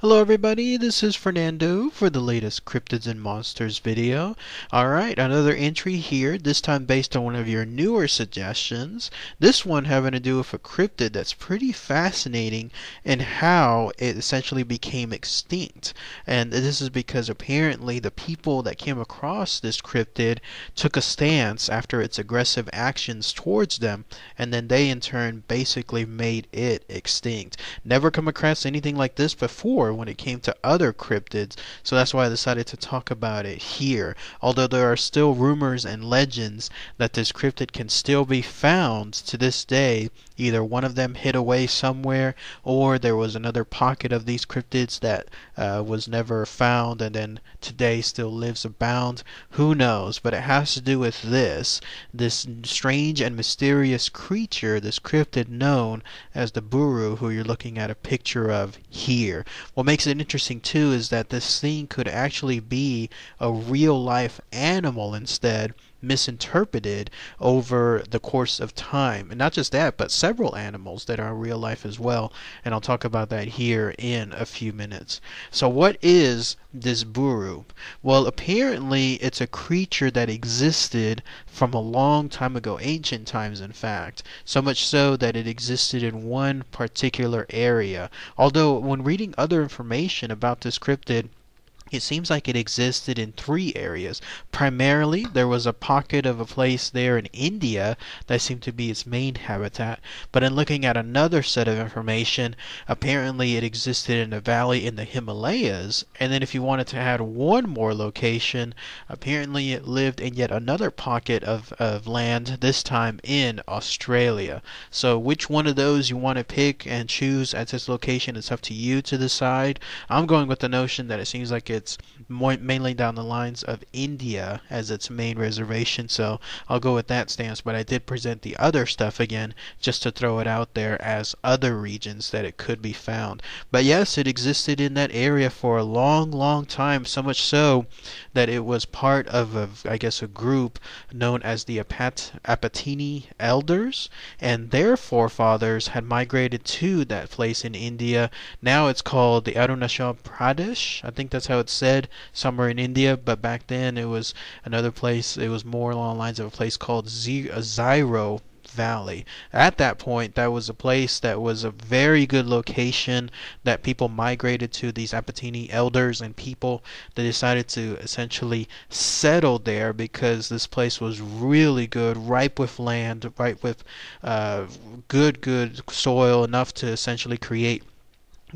Hello everybody, this is Fernando for the latest Cryptids and Monsters video. Alright, another entry here, this time based on one of your newer suggestions. This one having to do with a cryptid that's pretty fascinating and how it essentially became extinct. And this is because apparently the people that came across this cryptid took a stance after its aggressive actions towards them, and then they in turn basically made it extinct. Never come across anything like this before before when it came to other cryptids, so that's why I decided to talk about it here. Although there are still rumors and legends that this cryptid can still be found to this day Either one of them hid away somewhere, or there was another pocket of these cryptids that uh, was never found and then today still lives abound. Who knows? But it has to do with this this strange and mysterious creature, this cryptid known as the Buru, who you're looking at a picture of here. What makes it interesting too is that this thing could actually be a real life animal instead misinterpreted over the course of time. And not just that, but several animals that are in real life as well. And I'll talk about that here in a few minutes. So, what is this buru? Well, apparently, it's a creature that existed from a long time ago, ancient times, in fact. So much so that it existed in one particular area. Although, when reading other information about this cryptid, it seems like it existed in three areas. Primarily, there was a pocket of a place there in India that seemed to be its main habitat, but in looking at another set of information, apparently it existed in a valley in the Himalayas, and then if you wanted to add one more location, apparently it lived in yet another pocket of, of land, this time in Australia. So, which one of those you want to pick and choose at this location is up to you to decide. I'm going with the notion that it seems like it it's mainly down the lines of India as its main reservation. So I'll go with that stance. But I did present the other stuff again just to throw it out there as other regions that it could be found. But yes, it existed in that area for a long, long time, so much so that it was part of, a, I guess, a group known as the Apat- Apatini Elders, and their forefathers had migrated to that place in India. Now it's called the Arunachal Pradesh. I think that's how it's said, somewhere in India, but back then it was another place. It was more along the lines of a place called Z- uh, Zyro Valley. At that point, that was a place that was a very good location that people migrated to, these Apatini elders and people. They decided to essentially settle there because this place was really good, ripe with land, ripe with uh, good, good soil, enough to essentially create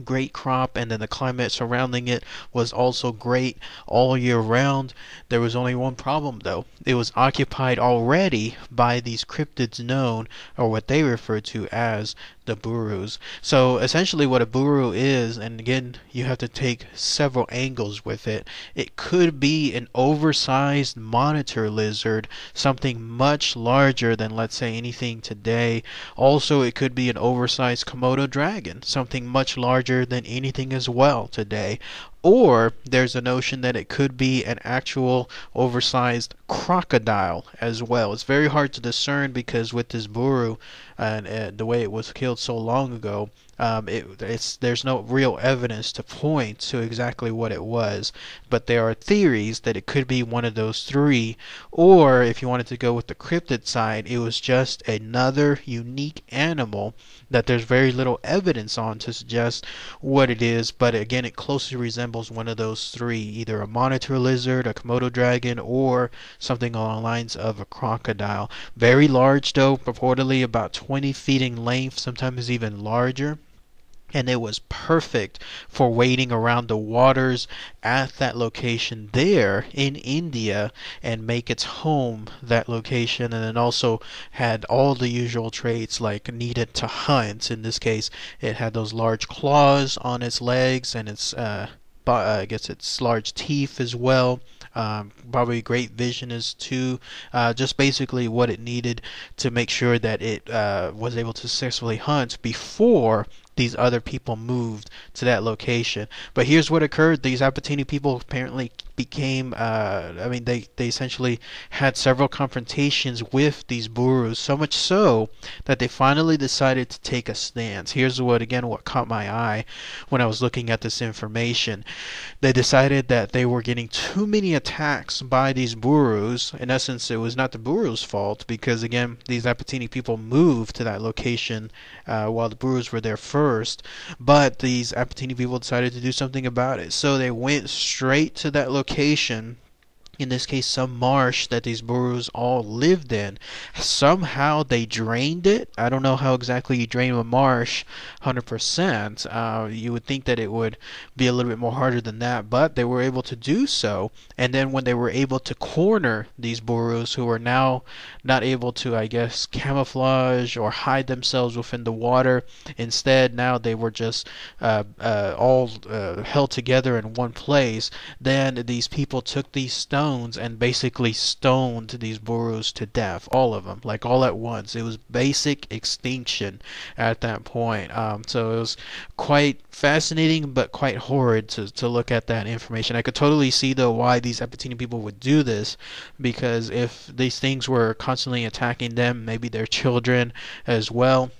great crop and then the climate surrounding it was also great all year round. There was only one problem though. It was occupied already by these cryptids known or what they refer to as the burus. So essentially what a buru is and again you have to take several angles with it. It could be an oversized monitor lizard, something much larger than let's say anything today. Also it could be an oversized Komodo dragon, something much larger larger than anything as well today. Or there's a notion that it could be an actual oversized crocodile as well. It's very hard to discern because with this buru and uh, the way it was killed so long ago, um, it, it's there's no real evidence to point to exactly what it was, but there are theories that it could be one of those three, or if you wanted to go with the cryptid side, it was just another unique animal that there's very little evidence on to suggest what it is, but again, it closely resembles one of those three, either a monitor lizard, a Komodo dragon, or something along the lines of a crocodile. Very large though, purportedly about 20 feet in length, sometimes even larger and it was perfect for wading around the waters at that location there in India and make its home that location and then also had all the usual traits like needed to hunt in this case it had those large claws on its legs and its uh, uh I guess its large teeth as well um, probably great vision is too. Uh, just basically what it needed to make sure that it uh, was able to successfully hunt before these other people moved to that location. But here's what occurred: these Apatini people apparently became, uh, I mean, they they essentially had several confrontations with these Burus, so much so that they finally decided to take a stance. Here's what again what caught my eye when I was looking at this information: they decided that they were getting too many attacks by these Burus. In essence, it was not the Burus' fault because again, these Apatini people moved to that location uh, while the Burus were there first first, but these Apatini people decided to do something about it. So they went straight to that location in this case some marsh that these burros all lived in somehow they drained it i don't know how exactly you drain a marsh 100% uh, you would think that it would be a little bit more harder than that but they were able to do so and then when they were able to corner these burros, who are now not able to i guess camouflage or hide themselves within the water instead now they were just uh, uh, all uh, held together in one place then these people took these stones stones and basically stoned these burros to death, all of them, like all at once. It was basic extinction at that point. Um, so it was quite fascinating, but quite horrid to, to look at that information. I could totally see though why these Epitini people would do this, because if these things were constantly attacking them, maybe their children as well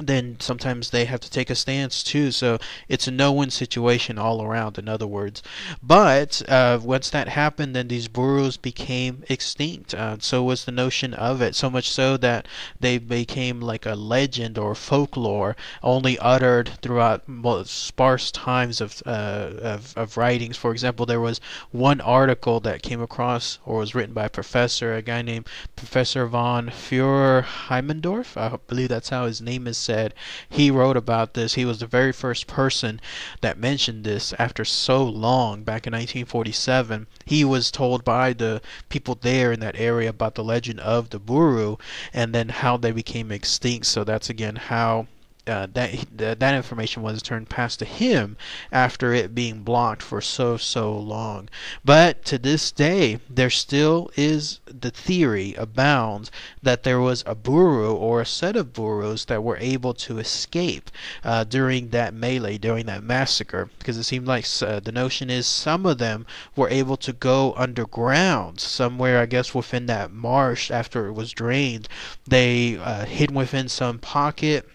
then sometimes they have to take a stance too. So it's a no-win situation all around. In other words, but uh, once that happened, then these burrows became extinct. Uh, so was the notion of it. So much so that they became like a legend or folklore, only uttered throughout sparse times of, uh, of of writings. For example, there was one article that came across or was written by a professor, a guy named Professor von Führer Heimendorf. I believe that's how his name is said he wrote about this. He was the very first person that mentioned this after so long back in 1947. He was told by the people there in that area about the legend of the Buru and then how they became extinct. So that's again how uh, that, that information was turned past to him after it being blocked for so so long but to this day there still is the theory abounds that there was a buru or a set of burus that were able to escape uh, during that melee during that massacre because it seemed like uh, the notion is some of them were able to go underground somewhere i guess within that marsh after it was drained they uh, hid within some pocket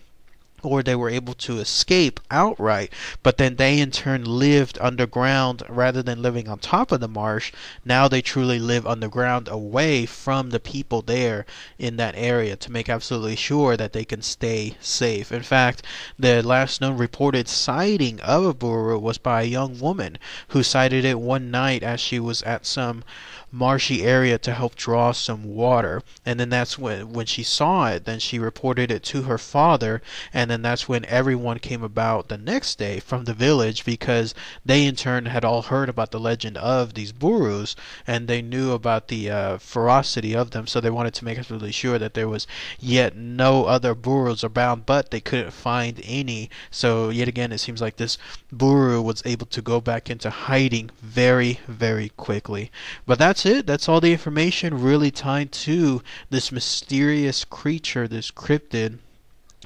or they were able to escape outright, but then they in turn lived underground rather than living on top of the marsh. Now they truly live underground away from the people there in that area to make absolutely sure that they can stay safe. In fact, the last known reported sighting of a burro was by a young woman who sighted it one night as she was at some marshy area to help draw some water. And then that's when, when she saw it, then she reported it to her father. And then that's when everyone came about the next day from the village because they in turn had all heard about the legend of these burus and they knew about the uh, ferocity of them. So they wanted to make absolutely sure that there was yet no other burus around, but they couldn't find any. So yet again, it seems like this buru was able to go back into hiding very, very quickly. But that's that's it. That's all the information really tied to this mysterious creature, this cryptid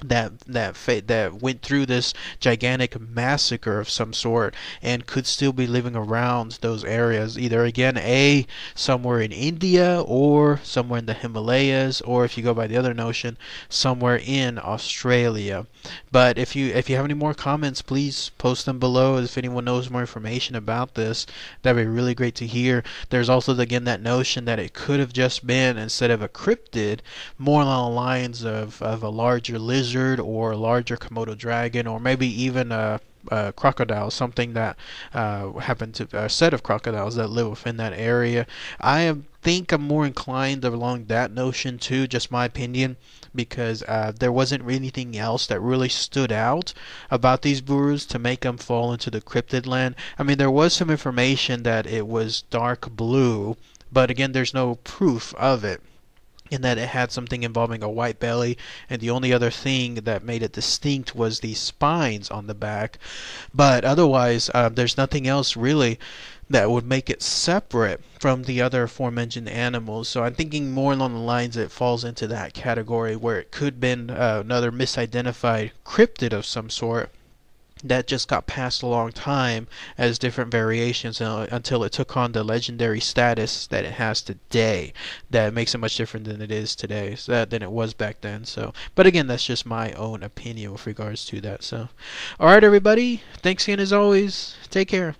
that that fa- that went through this gigantic massacre of some sort and could still be living around those areas either again a somewhere in India or somewhere in the Himalayas or if you go by the other notion somewhere in Australia but if you if you have any more comments please post them below if anyone knows more information about this that'd be really great to hear there's also again that notion that it could have just been instead of a cryptid more along the lines of of a larger lizard lizard or larger Komodo dragon or maybe even a, a crocodile, something that uh, happened to a set of crocodiles that live within that area. I am think I'm more inclined along that notion too, just my opinion, because uh, there wasn't anything else that really stood out about these burus to make them fall into the cryptid land. I mean, there was some information that it was dark blue, but again, there's no proof of it in that it had something involving a white belly, and the only other thing that made it distinct was the spines on the back. But otherwise, uh, there's nothing else really that would make it separate from the other aforementioned animals. So I'm thinking more along the lines that it falls into that category where it could have been uh, another misidentified cryptid of some sort that just got passed along time as different variations uh, until it took on the legendary status that it has today that makes it much different than it is today so uh, than it was back then so but again that's just my own opinion with regards to that so all right everybody thanks again as always take care